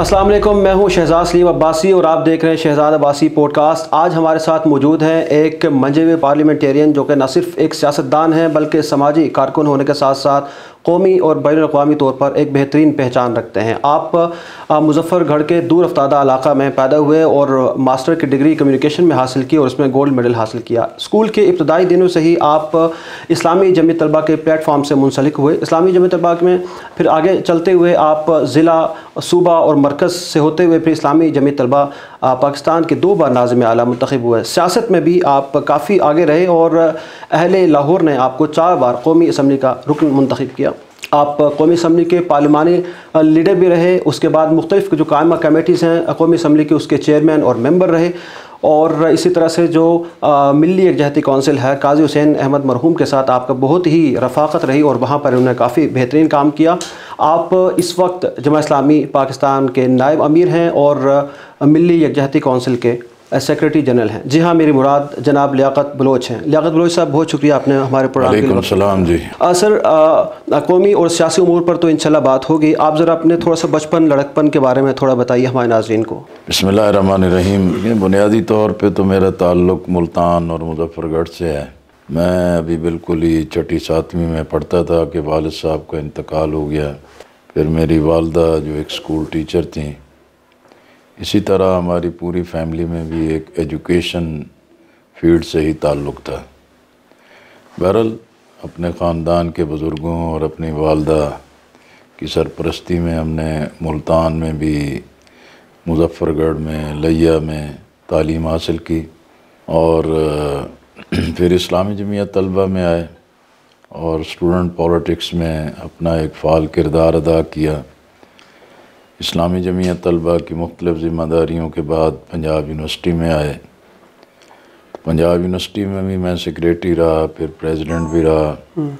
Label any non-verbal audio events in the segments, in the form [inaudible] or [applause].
अस्सलाम वालेकुम मैं हूं शहजाद सलीम अब्बासी और आप देख रहे हैं शहजाद अब्बासी पॉडकास्ट आज हमारे साथ मौजूद हैं एक मंजे हुए पार्लियामेंटेरियन जो कि न सिर्फ एक सियासतदान हैं बल्कि समाजी कारकुन होने के साथ साथ कौमी और बैन अवी तौर पर एक बेहतरीन पहचान रखते हैं आप मुजफ्फरगढ़ के दूर अफ्तादा इलाका में पैदा हुए और मास्टर की डिग्री कम्युनिकेशन में हासिल की और उसमें गोल्ड मेडल हासिल किया स्कूल के इब्तदाई दिनों से ही आप इस्लामी जमी तलबा के प्लेटफॉर्म से मुंसलिक हुए इस्लामी जमी तलबा में फिर आगे चलते हुए आप ज़िला सूबा और मरकज़ से होते हुए फिर इस्लामी जमी तलबा पाकिस्तान के दो बार नाजम आला मंतखब हुए सियासत में भी आप काफ़ी आगे रहे और अहल लाहौर ने आपको चार बार कौमी इसम्बली का रुकन मंतखब किया आप कौमी असम्बली के पार्लिमानी लीडर भी रहे उसके बाद मुख्तलिफ जो कायमा कमेटीज़ हैं कौमी असम्बली के उसके चेयरमैन और मेम्बर रहे और इसी तरह से जो मिली यकजहती कौंसिल है काजी हुसैन अहमद मरहूम के साथ आपका बहुत ही रफाकत रही और वहाँ पर उन्होंने काफ़ी बेहतरीन काम किया आप इस वक्त जमा इस्लामी पाकिस्तान के नायब अमीर हैं और मिली यकजहती कौंसिल के सेक्रेटरी जनरल हैं जी हाँ मेरी मुराद जनाब लियाकत बलोच हैं लियाकत बलोच साहब बहुत शुक्रिया आपने हमारे प्रोग्राम जी आ, सर कौमी और सियासी उमूर पर तो इनशाला बात होगी आप ज़रा अपने थोड़ा सा बचपन लड़कपन के बारे में थोड़ा बताइए हमारे नाजरन को बसमान रहीम बुनियादी तौर पर तो मेरा ताल्लुक मुल्तान और मुजफ्फरगढ़ से है मैं अभी बिल्कुल ही छठी सातवीं में पढ़ता था कि वालद साहब का इंतकाल हो गया फिर मेरी वालदा जो एक स्कूल टीचर थी इसी तरह हमारी पूरी फैमिली में भी एक एजुकेशन फील्ड से ही ताल्लुक़ था बहरल अपने ख़ानदान के बुज़ुर्गों और अपनी वालदा की सरपरस्ती में हमने मुल्तान में भी मुजफ्फ़रगढ़ में लिया में तालीम हासिल की और [clears throat] फिर इस्लामी जमीयत तलबा में आए और स्टूडेंट पॉलिटिक्स में अपना एक फ़ाल किरदार अदा किया इस्लामी जमीयत तलबा की मुख्तलिफ ज़िम्मेदारियों के बाद पंजाब यूनिवर्सिटी में आए पंजाब यूनिवर्सिटी में भी मैं सेक्रेटरी रहा फिर प्रेसिडेंट भी रहा हम्म।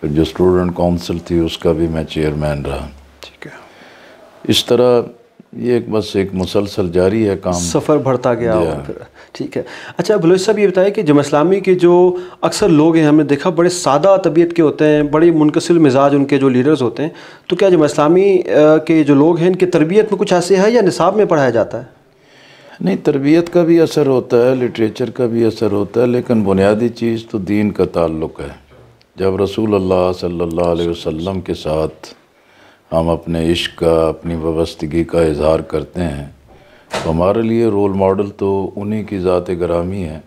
फिर जो स्टूडेंट काउंसिल थी उसका भी मैं चेयरमैन रहा ठीक है इस तरह ये एक बस एक मुसलसल जारी है काम सफ़र बढ़ता गया और फिर ठीक है अच्छा बलोच साहब ये बताए कि इस्लामी के जो अक्सर लोग हैं हमने देखा बड़े सादा तबीयत के होते हैं बड़े मुनकसिल मिजाज उनके जो लीडर्स होते हैं तो क्या इस्लामी के जो लोग हैं इनकी तरबियत में कुछ ऐसे है या निसाब में पढ़ाया जाता है नहीं तरबियत का भी असर होता है लिटरेचर का भी असर होता है लेकिन बुनियादी चीज़ तो दीन का ताल्लुक है जब रसूल अल्लाह सल्लल्लाहु अलैहि वसल्लम के साथ हम अपने इश्क का अपनी वबस्तगी का इजहार करते हैं तो हमारे लिए रोल मॉडल तो उन्हीं की ज़ात ग्रामी है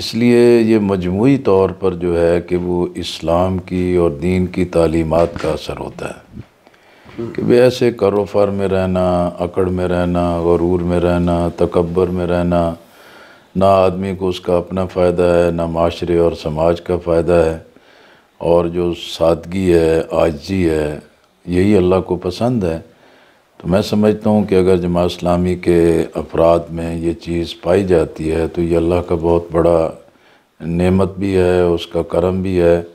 इसलिए ये मजमू तौर पर जो है कि वो इस्लाम की और दीन की तालीमत का असर होता है कि वे ऐसे करोफर में रहना अकड़ में रहना गरूर में रहना तकबर में रहना ना आदमी को उसका अपना फ़ायदा है ना माशरे और समाज का फ़ायदा है और जो सादगी है आजी है यही अल्लाह को पसंद है तो मैं समझता हूँ कि अगर जमा इस्लामी के अफराद में ये चीज़ पाई जाती है तो ये अल्लाह का बहुत बड़ा नेमत भी है उसका करम भी है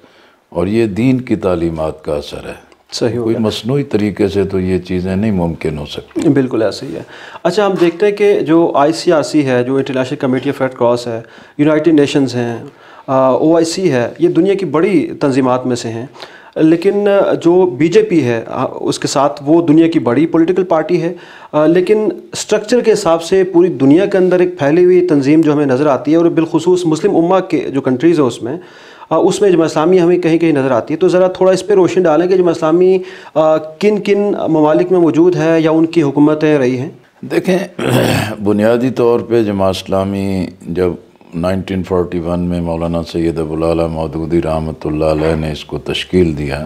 और ये दीन की तालीमत का असर है सही कोई मसनू तरीके से तो ये चीज़ें नहीं मुमकिन हो सकती बिल्कुल ऐसे ही है अच्छा हम देखते हैं कि जो सी है जो international committee of red cross है यूनाइटेड नेशंस हैं ओ आई सी है ये दुनिया की बड़ी तंजीमत में से हैं लेकिन जो बीजेपी है उसके साथ वो दुनिया की बड़ी पॉलिटिकल पार्टी है लेकिन स्ट्रक्चर के हिसाब से पूरी दुनिया के अंदर एक फैली हुई तंजीम जो हमें नज़र आती है और बिलखसूस मुस्लिम उम्मा के जो कंट्रीज़ हैं उसमें उसमें जमा इस्लामी हमें कहीं कहीं नज़र आती है तो ज़रा थोड़ा इस पर रोशन डालें कि जमा इस्लामी किन किन ममालिक में मौजूद है या उनकी हुकूमतें रही हैं देखें [clears throat] बुनियादी तौर पर जमा इस्लामी जब 1941 में मौलाना सैद अबूल मौदूदी रहमत ने इसको तश्कील दिया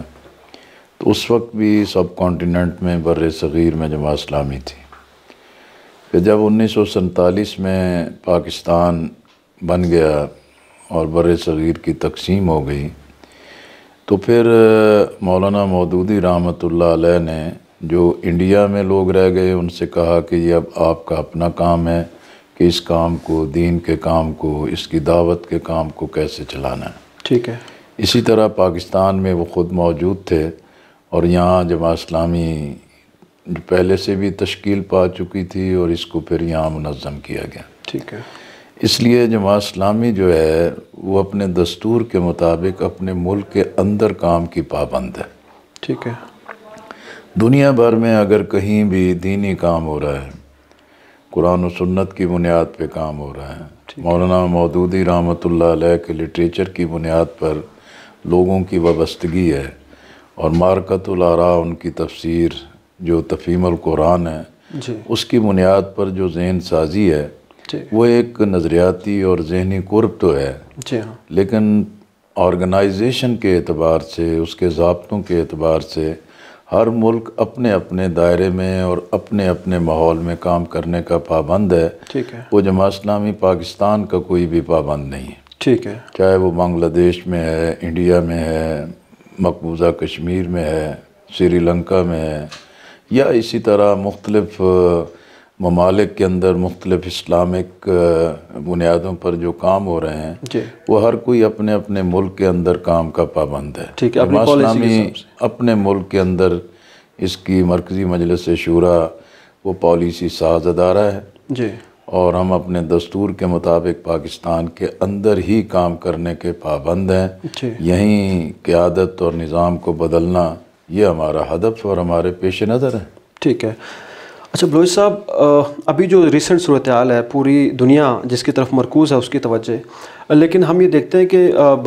तो उस वक्त भी सब कॉन्टीनेंट में बर सग़ीर में जमा इस्लामी थी फिर जब उन्नीस में पाकिस्तान बन गया और बर सग़ीर की तकसीम हो गई तो फिर मौलाना मौदूदी रहमत ने जो इंडिया में लोग रह गए उनसे कहा कि ये अब आपका अपना काम है कि इस काम को दीन के काम को इसकी दावत के काम को कैसे चलाना है ठीक है इसी तरह पाकिस्तान में वो ख़ुद मौजूद थे और यहाँ जमा इस्लामी पहले से भी तश्कील पा चुकी थी और इसको फिर यहाँ मनज़म किया गया ठीक है इसलिए जमा इस्लामी जो है वो अपने दस्तूर के मुताबिक अपने मुल्क के अंदर काम की पाबंद है ठीक है दुनिया भर में अगर कहीं भी दीनी काम हो रहा है कुरान सुन्नत की बुनियाद पे काम हो रहा है मौलाना मौदूदी रहमत के लिटरेचर की बुनियाद पर लोगों की वाबस्तगी है और मारकतुलरा उनकी तफसीर जो तफीम कुरान है उसकी बुनियाद पर जो जहन साजी है वो एक नज़रियाती और जहनी कुर्ब तो है हाँ। लेकिन ऑर्गेनाइजेशन के अतबार से उसके जबतों के अतबार से हर मुल्क अपने अपने दायरे में और अपने अपने माहौल में काम करने का पाबंद है ठीक है वो जमा इस्लामी पाकिस्तान का कोई भी पाबंद नहीं है ठीक है चाहे वो बांग्लादेश में है इंडिया में है मकबूजा कश्मीर में है श्रीलंका में है या इसी तरह मुख्तलफ़ ममालिक के अंदर मुख्तलिफ इस्लामिक बुनियादों पर जो काम हो रहे हैं वो हर कोई अपने अपने मुल्क के अंदर काम का पाबंद है ठीक है अपने मुल्क के अंदर इसकी मरकज़ी मजलिस शूरा वो पॉलिसी साज अदारा है जी और हम अपने दस्तूर के मुताबिक पाकिस्तान के अंदर ही काम करने के पाबंद हैं यहीं क्यादत और निज़ाम को बदलना ये हमारा हदफ और हमारे पेश नज़र है ठीक है अच्छा ब्लोज साहब अभी जो रिसेंट सूरत हाल है पूरी दुनिया जिसकी तरफ मरकूज़ है उसकी तवज्जह लेकिन हम ये देखते हैं कि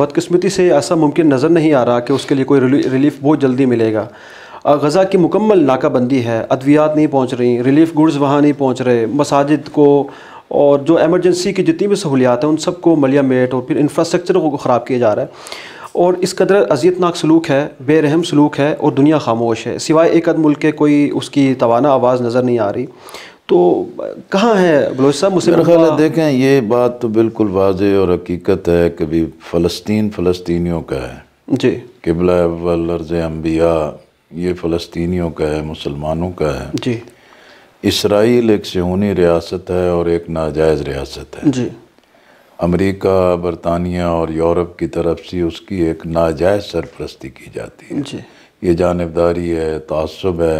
बदकस्मती से ऐसा मुमकिन नज़र नहीं आ रहा कि उसके लिए कोई रिलीफ बहुत जल्दी मिलेगा गज़ा की मुकम्मल नाकाबंदी है अद्वियात नहीं पहुँच रही रिलीफ गुड्स वहाँ नहीं पहुँच रहे मसाजिद को और जो एमरजेंसी की जितनी भी सहूलियात हैं उन सबको मलिया मेट और फिर इंफ्रास्ट्रक्चर को ख़राब किया जा रहा है और इस कदर अजियतनाक सलूक है बेरहम सलूक है और दुनिया खामोश है सिवाय एक अद मुल्क के कोई उसकी तोाना आवाज़ नज़र नहीं आ रही तो कहाँ है बलोच साहब ख्याल देखें ये बात तो बिल्कुल वाज और हकीकत है कभी फ़लस्तीन फ़लस्तियों का है जी किबलाज अम्बिया ये फ़लस्तियों का है मुसलमानों का है जी इसराइल एक सऊनी रियासत है और एक नाजायज़ रियासत है जी अमेरिका बरतानिया और यूरोप की तरफ से उसकी एक नाजायज़ सरपरस्ती की जाती है जी। ये जानबदारी है तसब है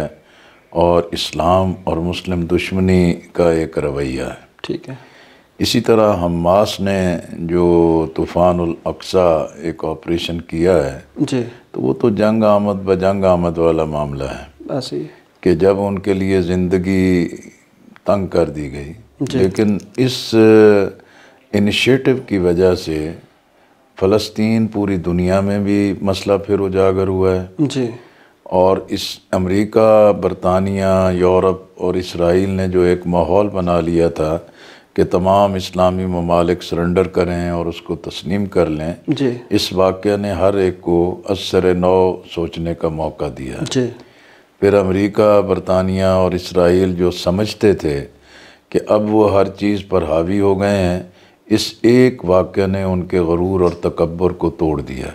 और इस्लाम और मुस्लिम दुश्मनी का एक रवैया है ठीक है इसी तरह हमास ने जो तूफ़ान अक्सा एक ऑपरेशन किया है जी तो वो तो जंग आमद ब जंग आमद वाला मामला है कि जब उनके लिए ज़िंदगी तंग कर दी गई लेकिन इस इनिशिएटिव की वजह से फ़लस्तीन पूरी दुनिया में भी मसला फिर उजागर हुआ है जी और इस अमेरिका बरतानिया यूरोप और इसराइल ने जो एक माहौल बना लिया था कि तमाम इस्लामी ममालिक सरेंडर करें और उसको तस्लीम कर लें जी इस वाक़े ने हर एक को असर नौ सोचने का मौका दिया जी फिर अमेरिका बरतानिया और इसराइल जो समझते थे कि अब वो हर चीज़ पर हावी हो गए हैं इस एक वाक्य ने उनके गरूर और तकबर को तोड़ दिया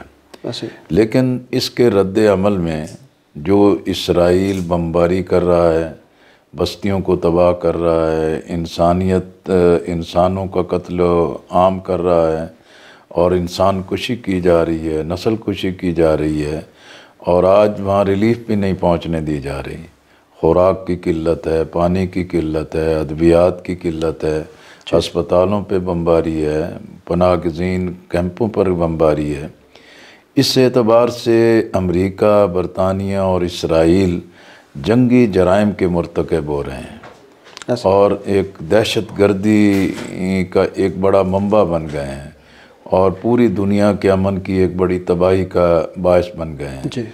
है लेकिन इसके रद्द अमल में जो इसराइल बमबारी कर रहा है बस्तियों को तबाह कर रहा है इंसानियत इंसानों का कत्ल आम कर रहा है और इंसान कुशी की जा रही है नस्ल कुशी की जा रही है और आज वहाँ रिलीफ भी नहीं पहुँचने दी जा रही खुराक की किल्लत है पानी की किल्लत है अद्वियात की किल्लत है अस्पतालों पे बमबारी है पनाह कैंपों पर बमबारी है इस एतबार से अमरीका बरतानिया और इसराइल जंगी जराइम के मरतकब हो रहे हैं और एक दहशत गर्दी का एक बड़ा मंबा बन गए हैं और पूरी दुनिया के अमन की एक बड़ी तबाही का बायस बन गए हैं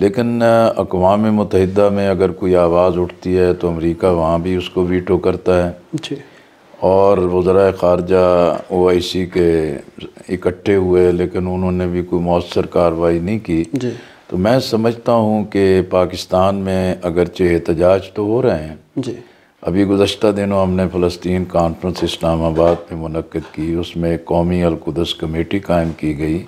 लेकिन अकवा मुतहदा में अगर कोई आवाज़ उठती है तो अमरीका वहाँ भी उसको वीटो करता है और वजरा खारजा ओ आई सी के इकट्ठे हुए लेकिन उन्होंने भी कोई मौसर कार्रवाई नहीं की तो मैं समझता हूँ कि पाकिस्तान में अगरचे एहतजाज तो हो रहे हैं जी अभी गुजशत दिनों हमने फ़लस्तीन कॉन्फ्रेंस इस्लामाबाद में मनक़द की उसमें कौमी अलकुदस कमेटी कायम की गई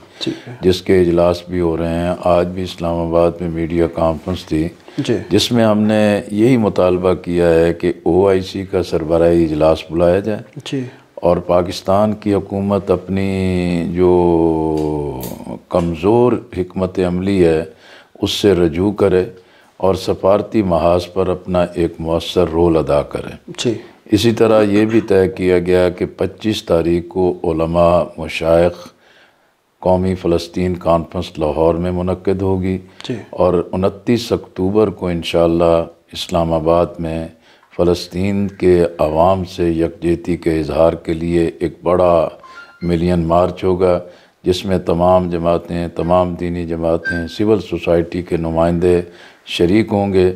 जिसके अजलास भी हो रहे हैं आज भी इस्लामाबाद में मीडिया कॉन्फ्रेंस थी जिसमें हमने यही मुतालबा किया है कि ओ आई सी का सरबराही इजलास बुलाया जाए और पाकिस्तान की हुकूमत अपनी जो कमज़ोर हमत अमली है उससे रजू करे और सफारती महाज पर अपना एक मौसर रोल अदा करे इसी तरह ये भी तय किया गया कि 25 तारीख को उलमा मशाइ कौमी फ़लस्तीन कॉन्फ्रेंस लाहौर में मनकद होगी और उनतीस अक्टूबर को इन इस्लामाबाद में फ़लस्तीन के आवाम से यकजहती के इजहार के लिए एक बड़ा मिलियन मार्च होगा जिसमें तमाम जमातें तमाम दीनी जमातें सिविल सोसाइटी के नुमाइंदे शरीक होंगे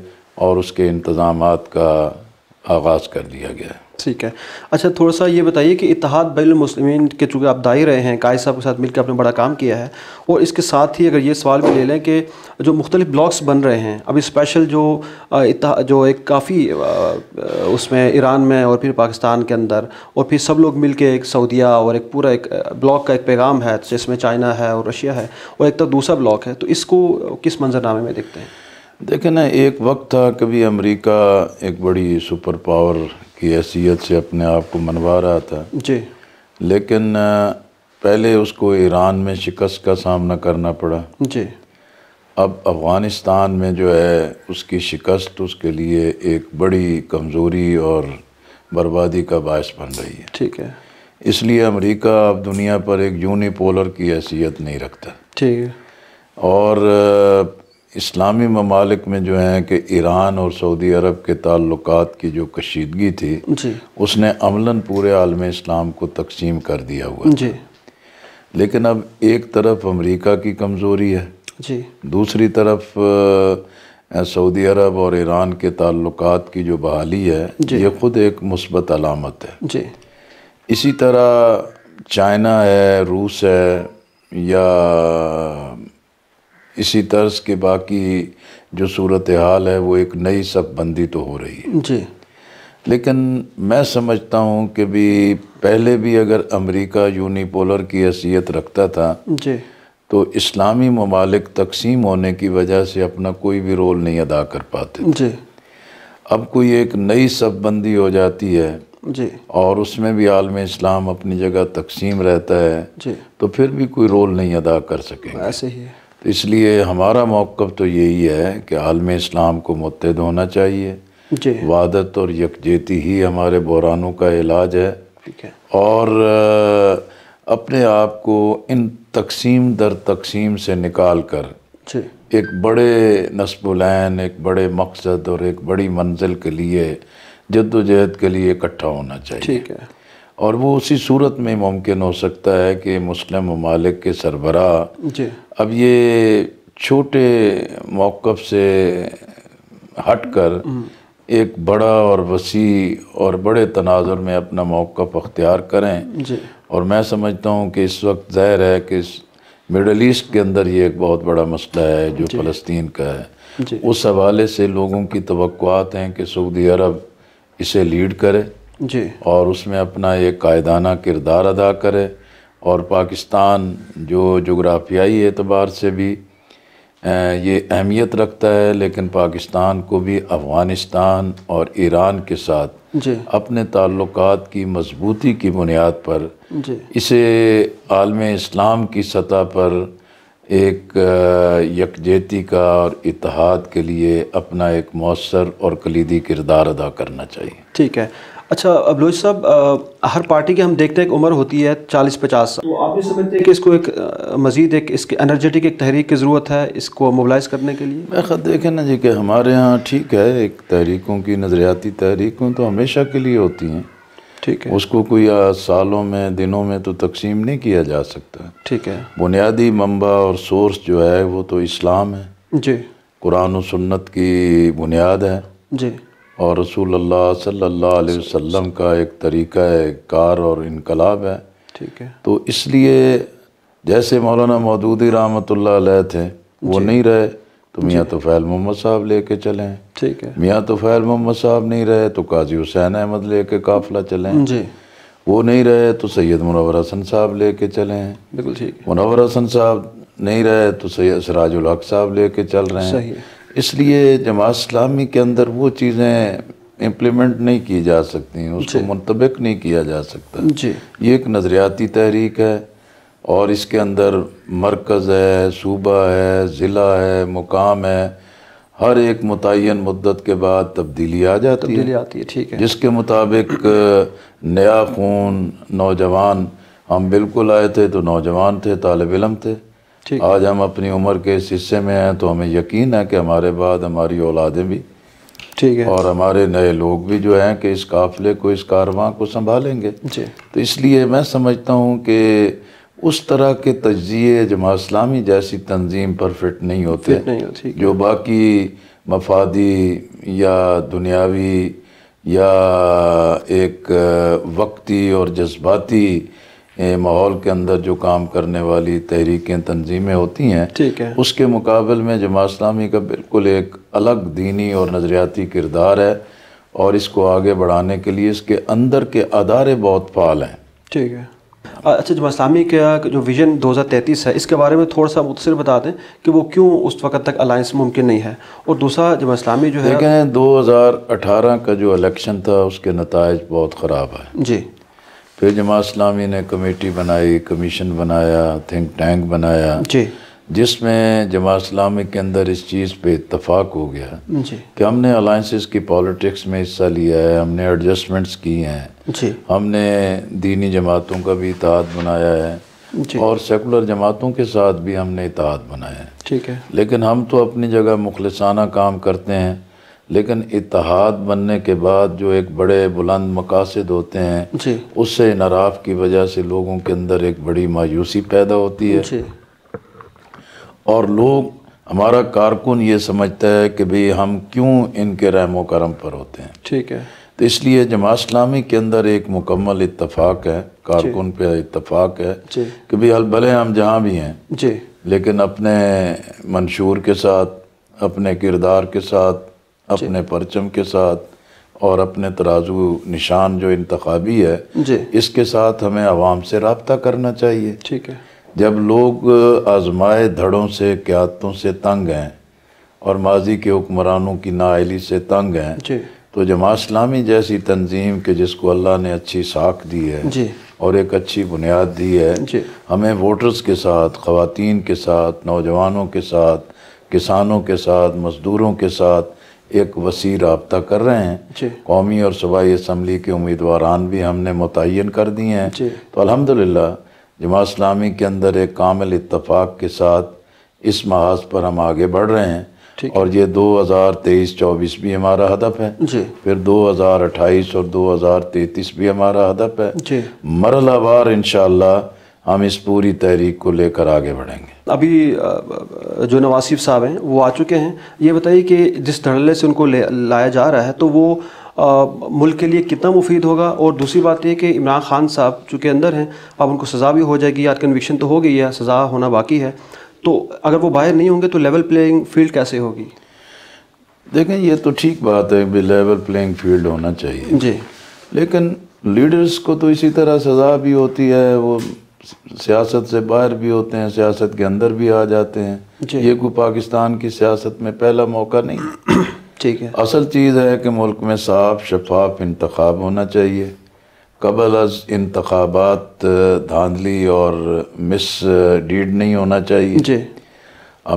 और उसके इंतज़ाम का आगाज़ कर दिया गया है ठीक है अच्छा थोड़ा सा ये बताइए कि इतिहाद बैन के चूँकि आप दाई रहे हैं काय साहब के साथ मिलकर आपने बड़ा काम किया है और इसके साथ ही अगर ये सवाल भी ले लें कि जो मुख्तलिफ ब्लॉक्स बन रहे हैं अभी स्पेशल जो जो एक काफ़ी उसमें ईरान में और फिर पाकिस्तान के अंदर और फिर सब लोग मिल के एक सऊदिया और एक पूरा एक ब्लॉक का एक पैगाम है जिसमें चाइना है और रशिया है और एक तरफ तो दूसरा ब्लॉक है तो इसको किस मंजरनामे में देखते हैं देखें ना एक वक्त था कभी अमेरिका एक बड़ी सुपर पावर की हैसियत से अपने आप को मनवा रहा था जी लेकिन पहले उसको ईरान में शिकस्त का सामना करना पड़ा जी अब अफ़गानिस्तान में जो है उसकी शिकस्त उसके लिए एक बड़ी कमज़ोरी और बर्बादी का बायस बन रही है ठीक है इसलिए अमेरिका अब दुनिया पर एक यूनिपोलर की हैसियत नहीं रखता ठीक है और इस्लामी ममालिक में जो है कि ईरान और सऊदी अरब के ताल्लुक की जो कशीदगी थी उसने अमला पूरे आलम इस्लाम को तकसीम कर दिया हुआ जी लेकिन अब एक तरफ अमरीका की कमज़ोरी है जी दूसरी तरफ सऊदी अरब और ईरान के ताल्लुक की जो बहाली है ये ख़ुद एक मुस्बत अलामत है जी इसी तरह चाइना है रूस है या इसी तर्ज के बाकी जो सूरत हाल है वो एक नई बंदी तो हो रही है जी लेकिन मैं समझता हूँ कि भी पहले भी अगर अमेरिका यूनिपोलर की हैसियत रखता था जी तो इस्लामी ममालिक तकसीम होने की वजह से अपना कोई भी रोल नहीं अदा कर पाते जी अब कोई एक नई बंदी हो जाती है जी और उसमें भी आलम इस्लाम अपनी जगह तकसीम रहता है जी तो फिर भी कोई रोल नहीं अदा कर सके ऐसे ही है तो इसलिए हमारा मौक़ तो यही है कि आलम इस्लाम को मतद होना चाहिए वादत और यकजहती ही हमारे बहरानों का इलाज है और अपने आप को इन तकसीम दर तकसीम से निकाल कर एक बड़े नस्बुलैन एक बड़े मकसद और एक बड़ी मंजिल के लिए जद्दोजहद के लिए इकट्ठा होना चाहिए ठीक है और वो उसी सूरत में मुमकिन हो सकता है कि मुस्लिम ममालिक के सरबरा अब ये छोटे मौक़ से हट कर हम्म। एक बड़ा और वसी और बड़े तनाजर में अपना मौक़ अख्तियार करें और मैं समझता हूँ कि इस वक्त ज़ाहिर है कि मिडल ईस्ट के अंदर ये एक बहुत बड़ा मसला है जो फ़लस्तीन का है उस हवाले से लोगों की तो हैं कि सऊदी अरब इसे लीड करे जी और उसमें अपना एक कायदाना किरदार अदा करे और पाकिस्तान जो जोग्राफियाई एतबार से भी ये अहमियत रखता है लेकिन पाकिस्तान को भी अफ़गानिस्तान और ईरान के साथ अपने ताल्लुक की मजबूती की बुनियाद पर इसे आलम इस्लाम की सतह पर एक यकजहती का और इतिहाद के लिए अपना एक मौसर और कलीदी किरदार अदा करना चाहिए ठीक है अच्छा अब लोहित साहब हर पार्टी की हम देखते हैं एक उम्र होती है चालीस पचास साल तो आप ये समझते हैं कि इसको एक मज़ीद एक इसके एनर्जेटिक एक तहरीक की ज़रूरत है इसको मोबलाइज करने के लिए मैं ख़त देखें ना जी कि हमारे यहाँ ठीक है एक तहरीकों की नज़रियाती तहरीकों तो हमेशा के लिए होती हैं ठीक है उसको कोई सालों में दिनों में तो तकसीम नहीं किया जा सकता ठीक है बुनियादी मंबा और सोर्स जो है वो तो इस्लाम है जी कुरान सन्नत सुन्नत की बुनियाद है जी और रसूल अल्लाह सल्लल्लाहु अलैहि वसल्लम का एक तरीका है कार और इनकलाब है ठीक है तो इसलिए जैसे मौलाना मौदूदी रहमत थे वो नहीं रहे तो मियाँ तो फ़ैल मोहम्मद साहब ले कर चलें ठीक है मियाँ तो फ़ैल मोहम्मद साहब नहीं रहे तो काजी हुसैन अहमद ले कर काफिला चलें जी वो नहीं रहे तो सैयद मुनवर हसन साहब ले कर चलें बिल्कुल ठीक मुनवर हसन साहब नहीं रहे तो सैयद सराजुल हक साहब ले कर चल रहे हैं इसलिए जमात इस्लामी के अंदर वो चीज़ें इम्प्लीमेंट नहीं की जा सकती उसको मुंतबिक नहीं किया जा सकता जी ये एक नज़रियाती तहरीक है और इसके अंदर मरकज़ है सूबा है ज़िला है मुकाम है हर एक मुतन मदत के बाद तब्दीली आ जाती तब्दीली है आती है ठीक है जिसके मुताबिक नया खून नौजवान हम बिल्कुल आए थे तो नौजवान थे तालब इलम थे आज हम अपनी उम्र के इस हिस्से में हैं तो हमें यकीन है कि हमारे बाद हमारी औलादें भी ठीक है और हमारे नए लोग भी जो हैं कि इस काफ़िले को इस कारवां को संभालेंगे जी तो इसलिए मैं समझता हूँ कि उस तरह के तजिए इस्लामी जैसी तंजीम पर फिट नहीं होते फिट नहीं हो, जो बाकी मफादी या दुनियावी या एक वक्ती और जज्बाती माहौल के अंदर जो काम करने वाली तहरीकें तंजीमें होती हैं ठीक है उसके मुकाबले में जमा इस्लामी का बिल्कुल एक अलग दीनी और नज़रियाती किरदार है और इसको आगे बढ़ाने के लिए इसके अंदर के अदारे बहुत फाल हैं ठीक है अच्छा जमा इस्लामी का जो विज़न तैतीस है इसके बारे में थोड़ा सा मुतसर बता दें कि वो क्यों उस वक्त तक अलायंस मुमकिन नहीं है और दूसरा जमा इस्लामी जो है हज़ार अठारह का जो इलेक्शन था उसके नतज बहुत ख़राब है जी फिर जमात इस्लामी ने कमेटी बनाई कमीशन बनाया थिंक टैंक बनाया जी जिसमें जमात इस्लामी के अंदर इस चीज़ पे इतफाक़ हो गया कि हमने अलाइंसिस की पॉलिटिक्स में हिस्सा लिया है हमने एडजस्टमेंट्स किए हैं जी हमने दीनी जमातों का भी इतिहाद बनाया है और सेकुलर जमातों के साथ भी हमने इतिहाद बनाया है ठीक है लेकिन हम तो अपनी जगह मुखलसाना काम करते हैं लेकिन इतिहाद बनने के बाद जो एक बड़े बुलंद मकासद होते हैं उससे नराफ की वजह से लोगों के अंदर एक बड़ी मायूसी पैदा होती है और लोग हमारा कारकुन ये समझता है कि भाई हम क्यों इनके रहमो करम पर होते हैं ठीक है तो इसलिए जमा इस्लामी के अंदर एक मुकम्मल इतफाक़ है कारकुन पे इतफाक़ है कि भाई हल भले हम जहाँ भी हैं लेकिन अपने मंशूर के साथ अपने किरदार के साथ अपने परचम के साथ और अपने तराजू निशान जो इंतबी है इसके साथ हमें आवाम से रबता करना चाहिए ठीक है जब लोग आजमाए धड़ों से क्यातों से तंग हैं और माजी के हुक्मरानों की नाइली से तंग हैं तो जमा इस्लामी जैसी तंजीम के जिसको अल्लाह ने अच्छी साख दी है और एक अच्छी बुनियाद दी है हमें वोटर्स के साथ ख़वातीन के साथ नौजवानों के साथ किसानों के साथ मज़दूरों के साथ एक वसी रबता कर रहे हैं कौमी और सूबाई इसम्बली के उम्मीदवारान भी हमने मुतन कर दिए हैं तो अलहमदिल्ला जमा इस्लामी के अंदर एक कामिल इतफाक़ के साथ इस महाज पर हम आगे बढ़ रहे हैं और ये 2023-24 भी हमारा हदफ है फिर 2028 और 2033 भी हमारा हदफ है मरलावार इनशाला हम इस पूरी तहरीक को लेकर आगे बढ़ेंगे अभी जो नवासिफ साहब हैं वो आ चुके हैं ये बताइए कि जिस धड़ल्ले से उनको लाया जा रहा है तो वो आ, मुल्क के लिए कितना मुफीद होगा और दूसरी बात यह कि इमरान खान साहब चूँकि अंदर हैं अब उनको सज़ा भी हो जाएगी या कन्विक्शन तो हो गई है सज़ा होना बाकी है तो अगर वो बाहर नहीं होंगे तो लेवल प्लेइंग फील्ड कैसे होगी देखें ये तो ठीक बात है भी लेवल प्लेइंग फील्ड होना चाहिए जी लेकिन लीडर्स को तो इसी तरह सज़ा भी होती है वो सियासत से बाहर भी होते हैं सियासत के अंदर भी आ जाते हैं ये को पाकिस्तान की सियासत में पहला मौका नहीं [clears throat] ठीक है असल चीज़ है कि मुल्क में साफ शफाफ इंतखब होना चाहिए कबल अज इंतबात धांधली और मिस डीड नहीं होना चाहिए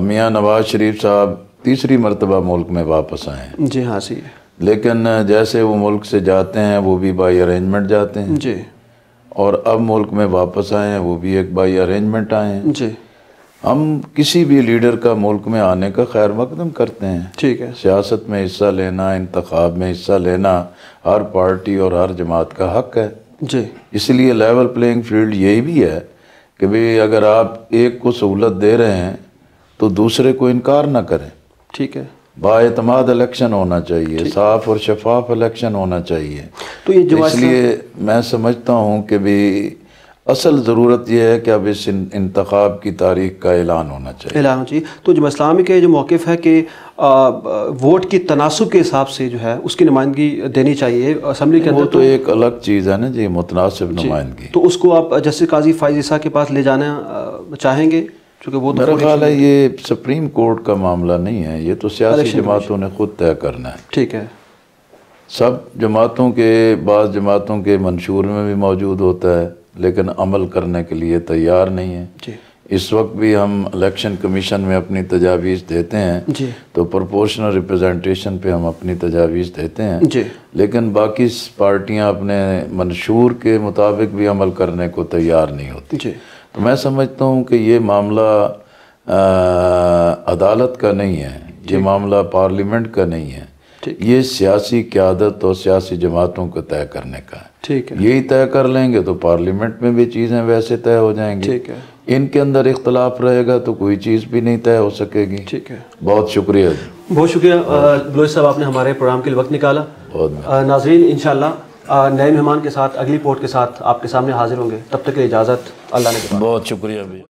अमिया नवाज शरीफ साहब तीसरी मरतबा मुल्क में वापस आए जी हाँ सही लेकिन जैसे वो मुल्क से जाते हैं वो भी बाई अरेंजमेंट जाते हैं जी और अब मुल्क में वापस आए हैं वो भी एक बाई अरेंजमेंट आए हैं जी हम किसी भी लीडर का मुल्क में आने का खैर मकदम करते हैं ठीक है सियासत में हिस्सा लेना इंतखब में हिस्सा लेना हर पार्टी और हर जमात का हक है जी इसलिए लेवल प्लेइंग फील्ड यही भी है कि भाई अगर आप एक को सहूलत दे रहे हैं तो दूसरे को इनकार ना करें ठीक है बातमाद इलेक्शन होना चाहिए साफ और शफाफ इलेक्शन होना चाहिए तो ये जो इसलिए मैं समझता हूँ कि भी असल ज़रूरत यह है कि अब इस इंतखब की तारीख का ऐलान होना चाहिए ऐलान होना चाहिए तो जमा इस्लामी का जो मौक़ है कि वोट की तनासब के हिसाब से जो है उसकी नुमाइंदगी देनी चाहिए असम्बली के अंदर तो, तो एक अलग चीज़ है ना जी मुतनासिब नुमाइंदगी तो उसको आप जस्टिस काजी फाइज ईसा के पास ले जाना चाहेंगे चूँकि वो तो मेरा ख्याल है ये सुप्रीम कोर्ट का मामला नहीं है ये तो सियासी जमातों ने खुद तय करना है ठीक है सब जमातों के बाद जमातों के मंशूर में भी मौजूद होता है लेकिन अमल करने के लिए तैयार नहीं है जी। इस वक्त भी हम इलेक्शन कमीशन में अपनी तजावीज़ देते हैं तो प्रोपोर्शनल रिप्रेजेंटेशन पे हम अपनी तजावीज़ देते हैं लेकिन बाकी पार्टियां अपने मंशूर के मुताबिक भी अमल करने को तैयार नहीं होती तो मैं समझता हूँ कि ये मामला आ, अदालत का नहीं है ये मामला पार्लियामेंट का नहीं है ये सियासी क्यादत और सियासी जमातों को तय करने का है ठीक है यही तय कर लेंगे तो पार्लियामेंट में भी चीज़ें वैसे तय हो जाएंगी ठीक है इनके अंदर इख्तलाफ रहेगा तो कोई चीज़ भी नहीं तय हो सकेगी ठीक है बहुत शुक्रिया बहुत शुक्रिया बलोच साहब आपने हमारे प्रोग्राम के लिए वक्त निकाला बहुत नाजरीन इनशाला नए मेहमान के साथ अगली पोर्ट के साथ आपके सामने हाजिर होंगे तब तक के इजाज़त अल्लाह ने बहुत शुक्रिया भैया